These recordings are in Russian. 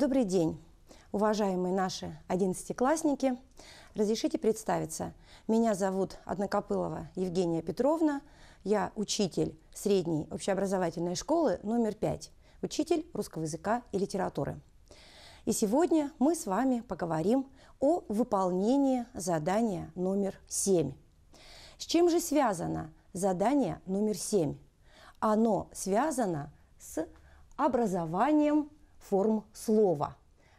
Добрый день, уважаемые наши одиннадцатиклассники. Разрешите представиться. Меня зовут Однокопылова Евгения Петровна. Я учитель средней общеобразовательной школы номер пять, учитель русского языка и литературы. И сегодня мы с вами поговорим о выполнении задания номер семь. С чем же связано задание номер семь? Оно связано с образованием форм слова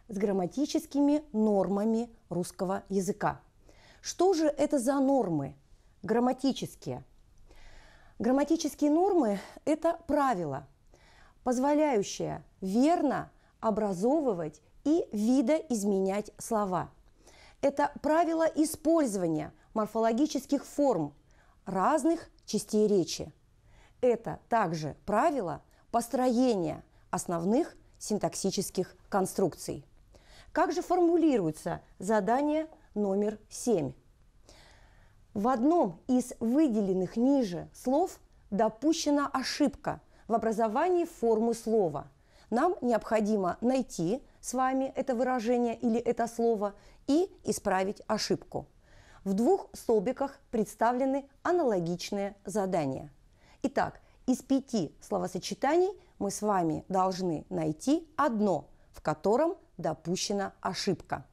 с грамматическими нормами русского языка. Что же это за нормы? Грамматические. Грамматические нормы – это правила, позволяющие верно образовывать и видоизменять слова. Это правила использования морфологических форм разных частей речи. Это также правила построения основных синтаксических конструкций. Как же формулируется задание номер 7? В одном из выделенных ниже слов допущена ошибка в образовании формы слова. Нам необходимо найти с вами это выражение или это слово и исправить ошибку. В двух столбиках представлены аналогичные задания. Итак, из пяти словосочетаний – мы с вами должны найти одно, в котором допущена ошибка.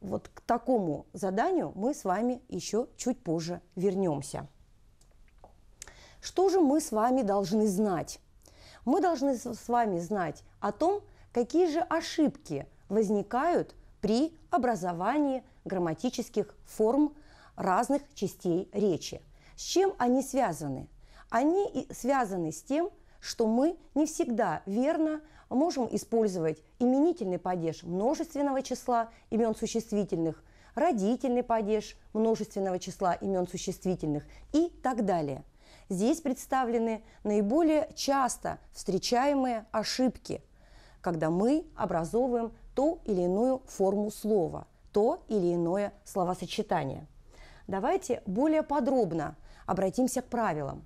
Вот к такому заданию мы с вами еще чуть позже вернемся. Что же мы с вами должны знать? Мы должны с вами знать о том, какие же ошибки возникают при образовании грамматических форм разных частей речи. С чем они связаны? Они связаны с тем, что мы не всегда верно можем использовать именительный падеж множественного числа имен существительных, родительный падеж множественного числа имен существительных и так далее. Здесь представлены наиболее часто встречаемые ошибки, когда мы образовываем ту или иную форму слова, то или иное словосочетание. Давайте более подробно обратимся к правилам.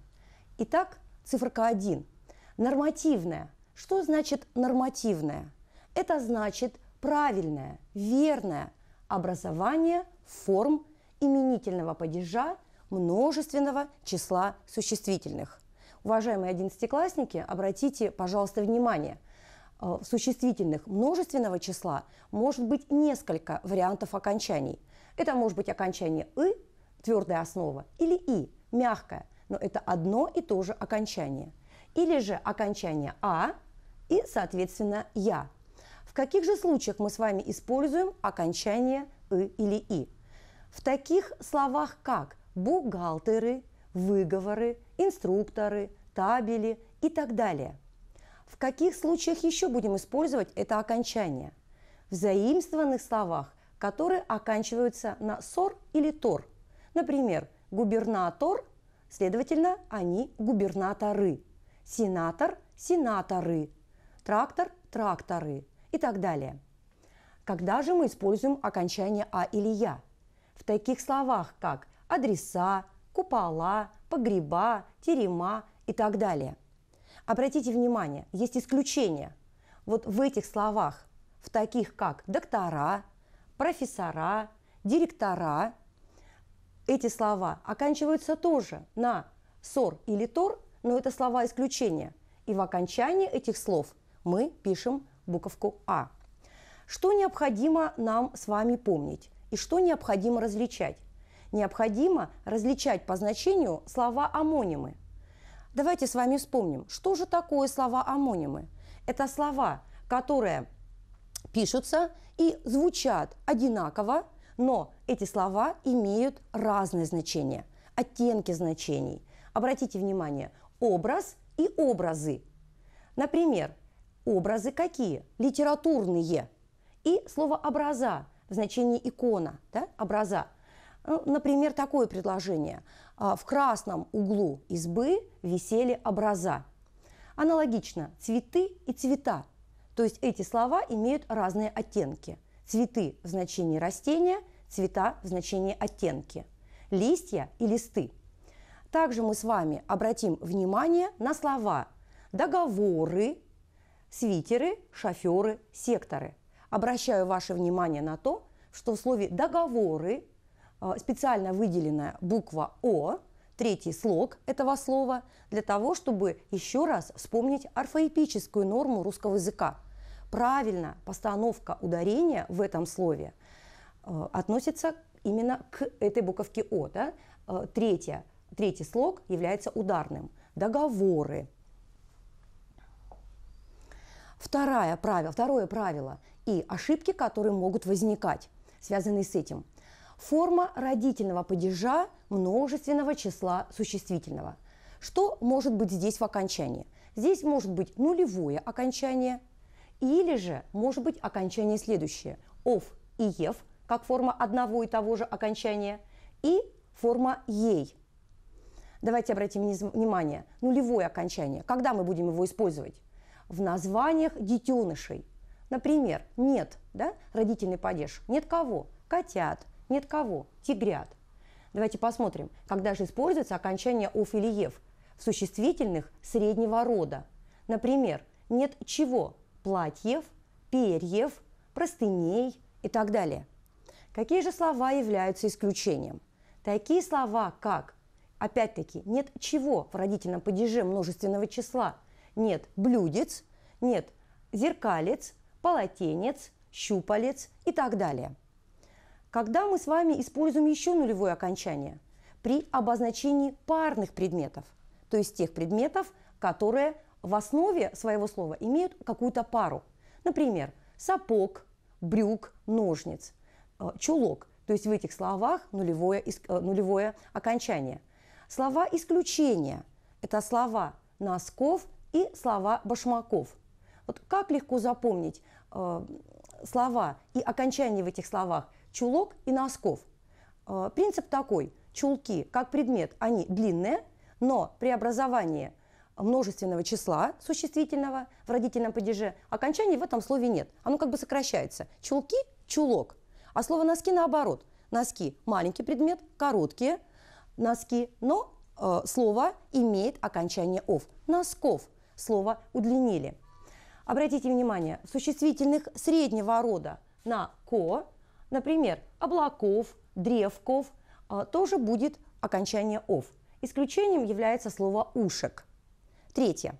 Итак, циферка 1 Нормативное. Что значит нормативное? Это значит правильное, верное образование форм именительного падежа множественного числа существительных. Уважаемые одиннадцатиклассники, обратите, пожалуйста, внимание э, – существительных множественного числа может быть несколько вариантов окончаний. Это может быть окончание «ы», твердая основа, или «и», мягкая, но это одно и то же окончание – или же окончание «а» и, соответственно, «я». В каких же случаях мы с вами используем окончание «ы» или «и»? В таких словах, как бухгалтеры, выговоры, инструкторы, табели и так далее. В каких случаях еще будем использовать это окончание? В заимствованных словах, которые оканчиваются на «сор» или «тор». Например, губернатор, следовательно, они губернаторы – сенатор – сенаторы, трактор – тракторы и так далее. Когда же мы используем окончание «а» или «я»? В таких словах, как адреса, купола, погреба, терема и так далее. Обратите внимание, есть исключения. Вот в этих словах, в таких как доктора, профессора, директора, эти слова оканчиваются тоже на сор или тор но это слова исключения. И в окончании этих слов мы пишем буковку «а». Что необходимо нам с вами помнить и что необходимо различать? Необходимо различать по значению слова-амонимы. Давайте с вами вспомним, что же такое слова-амонимы? Это слова, которые пишутся и звучат одинаково, но эти слова имеют разное значение, оттенки значений. Обратите внимание, образ и образы. Например, образы какие? Литературные. И слово «образа» в значении «икона», да? «образа». Ну, например, такое предложение. «А, в красном углу избы висели образа. Аналогично цветы и цвета. То есть эти слова имеют разные оттенки. Цветы в значении растения, цвета в значении оттенки. Листья и листы – также мы с вами обратим внимание на слова договоры, свитеры, шоферы, секторы. Обращаю ваше внимание на то, что в слове договоры э, специально выделена буква О, третий слог этого слова, для того, чтобы еще раз вспомнить орфоэпическую норму русского языка. Правильно, постановка ударения в этом слове э, относится именно к этой буковке О. Да? Э, третья третий слог является ударным. Договоры. Второе правило, второе правило и ошибки, которые могут возникать, связанные с этим. Форма родительного падежа множественного числа существительного. Что может быть здесь в окончании? Здесь может быть нулевое окончание или же может быть окончание следующее. Of и ев как форма одного и того же окончания и форма ей Давайте обратим внимание, нулевое окончание. Когда мы будем его использовать? В названиях детенышей. Например, нет, да, родительный падеж, нет кого, котят, нет кого, тигрят. Давайте посмотрим, когда же используется окончание «ов» или «ев» в существительных среднего рода. Например, нет чего – платьев, перьев, простыней и так далее. Какие же слова являются исключением? Такие слова, как Опять-таки, нет чего в родительном падеже множественного числа. Нет блюдец, нет зеркалец, полотенец, щупалец и так далее. Когда мы с вами используем еще нулевое окончание? При обозначении парных предметов, то есть тех предметов, которые в основе своего слова имеют какую-то пару. Например, сапог, брюк, ножниц, э, чулок. То есть в этих словах нулевое, э, нулевое окончание – Слова исключения – это слова носков и слова башмаков. Вот как легко запомнить э, слова и окончание в этих словах чулок и носков. Э, принцип такой. Чулки как предмет, они длинные, но при образовании множественного числа существительного в родительном падеже окончаний в этом слове нет. Оно как бы сокращается. Чулки – чулок. А слово носки наоборот. Носки – маленький предмет, короткие – носки, но э, слово имеет окончание «ов». Носков слово удлинили. Обратите внимание, существительных среднего рода на «ко», например, облаков, древков, э, тоже будет окончание «ов». Исключением является слово «ушек». Третье.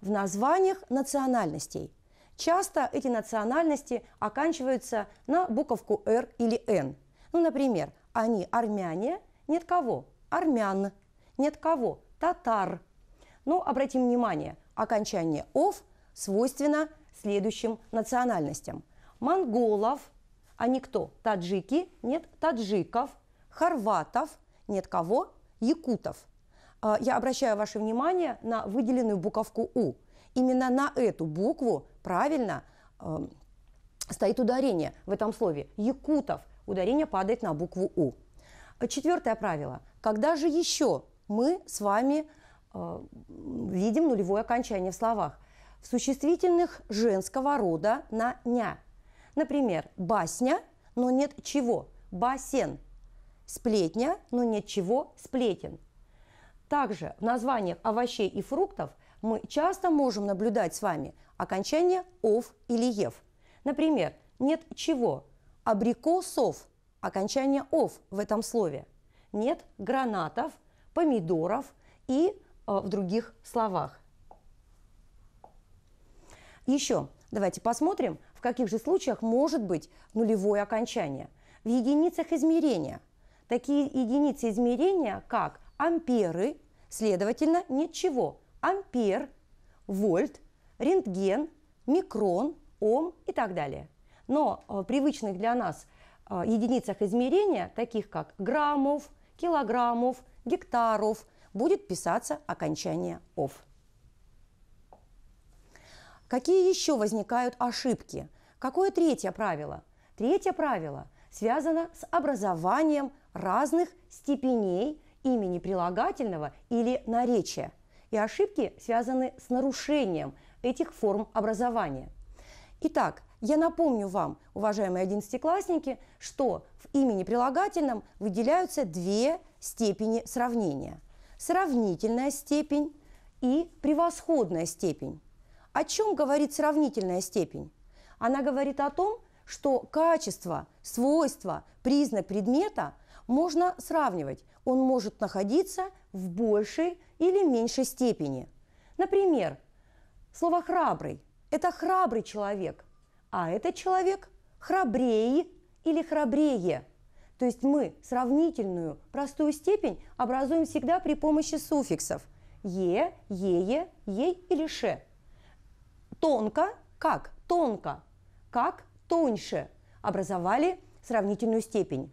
В названиях национальностей. Часто эти национальности оканчиваются на буковку «р» или «н». Ну, например, они армяне, нет кого? армян, нет кого, татар. Но ну, обратим внимание, окончание «ов» свойственно следующим национальностям. Монголов, а не кто таджики, нет таджиков, хорватов, нет кого, якутов. А, я обращаю ваше внимание на выделенную буковку «у». Именно на эту букву правильно э, стоит ударение в этом слове. Якутов. Ударение падает на букву «у». Четвертое правило. Когда же еще мы с вами э, видим нулевое окончание в словах? В существительных женского рода на «ня». Например, басня, но нет чего – басен. Сплетня, но нет чего – сплетен. Также в названиях овощей и фруктов мы часто можем наблюдать с вами окончание «ов» или «ев». Например, нет чего – абрикосов – окончание «ов» в этом слове. Нет гранатов, помидоров и э, в других словах. Еще давайте посмотрим, в каких же случаях может быть нулевое окончание. В единицах измерения. Такие единицы измерения, как амперы, следовательно, нет чего. Ампер, вольт, рентген, микрон, ом и так далее. Но э, привычных для нас – а, единицах измерения, таких как граммов, килограммов, гектаров, будет писаться окончание «ов». Какие еще возникают ошибки? Какое третье правило? Третье правило связано с образованием разных степеней имени прилагательного или наречия. И ошибки связаны с нарушением этих форм образования. Итак, я напомню вам, уважаемые одиннадцатиклассники, что в имени прилагательном выделяются две степени сравнения. Сравнительная степень и превосходная степень. О чем говорит сравнительная степень? Она говорит о том, что качество, свойство, признак предмета можно сравнивать. Он может находиться в большей или меньшей степени. Например, слово «храбрый» – это храбрый человек – а этот человек храбрее или храбрее. То есть мы сравнительную простую степень образуем всегда при помощи суффиксов «е», «ее», «ей» или «ше». Тонко – как? Тонко. Как? Тоньше. Образовали сравнительную степень.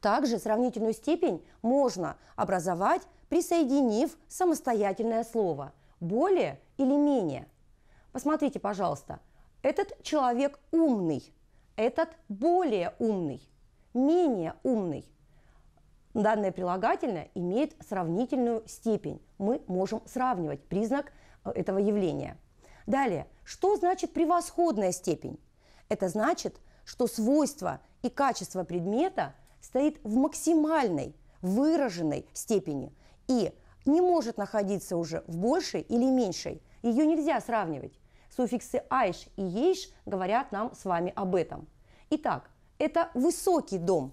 Также сравнительную степень можно образовать, присоединив самостоятельное слово – более или менее. Посмотрите, пожалуйста – этот человек умный, этот более умный, менее умный. Данное прилагательное имеет сравнительную степень. Мы можем сравнивать признак э, этого явления. Далее, что значит превосходная степень? Это значит, что свойство и качество предмета стоит в максимальной, выраженной степени и не может находиться уже в большей или меньшей. Ее нельзя сравнивать. Суффиксы «айш» и «ейш» говорят нам с вами об этом. Итак, это высокий дом,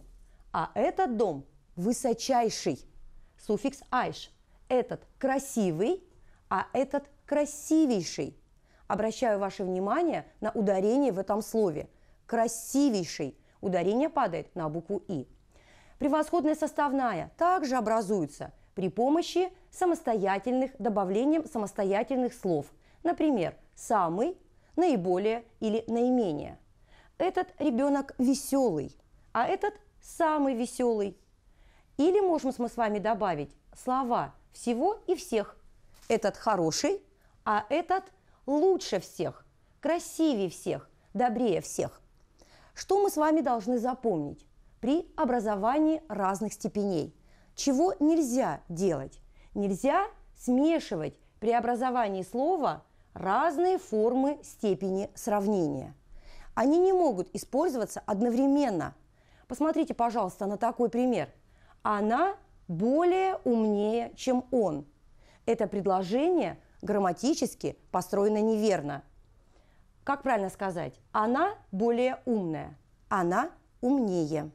а этот дом высочайший. Суффикс «айш» – этот красивый, а этот красивейший. Обращаю ваше внимание на ударение в этом слове. Красивейший. Ударение падает на букву «и». Превосходная составная также образуется при помощи самостоятельных, добавлением самостоятельных слов – Например, самый, наиболее или наименее. Этот ребенок веселый, а этот самый веселый. Или можем мы с вами добавить слова всего и всех. Этот хороший, а этот лучше всех, красивее всех, добрее всех. Что мы с вами должны запомнить при образовании разных степеней? Чего нельзя делать? Нельзя смешивать при образовании слова – разные формы степени сравнения. Они не могут использоваться одновременно. Посмотрите, пожалуйста, на такой пример. Она более умнее, чем он. Это предложение грамматически построено неверно. Как правильно сказать? Она более умная. Она умнее.